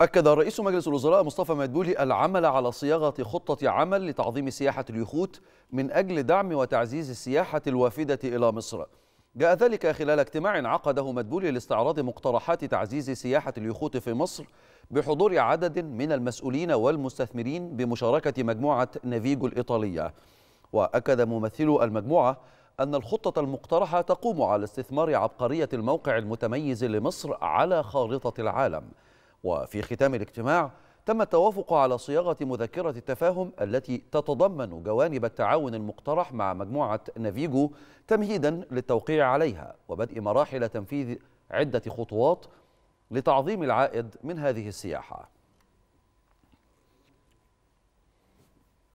أكد رئيس مجلس الوزراء مصطفى مدبولي العمل على صياغة خطة عمل لتعظيم سياحة اليخوت من أجل دعم وتعزيز السياحة الوافدة إلى مصر جاء ذلك خلال اجتماع عقده مدبولي لاستعراض مقترحات تعزيز سياحة اليخوت في مصر بحضور عدد من المسؤولين والمستثمرين بمشاركة مجموعة نافيجو الإيطالية وأكد ممثل المجموعة أن الخطة المقترحة تقوم على استثمار عبقرية الموقع المتميز لمصر على خارطة العالم وفي ختام الاجتماع تم التوافق على صياغة مذكرة التفاهم التي تتضمن جوانب التعاون المقترح مع مجموعة نافيجو تمهيدا للتوقيع عليها وبدء مراحل تنفيذ عدة خطوات لتعظيم العائد من هذه السياحة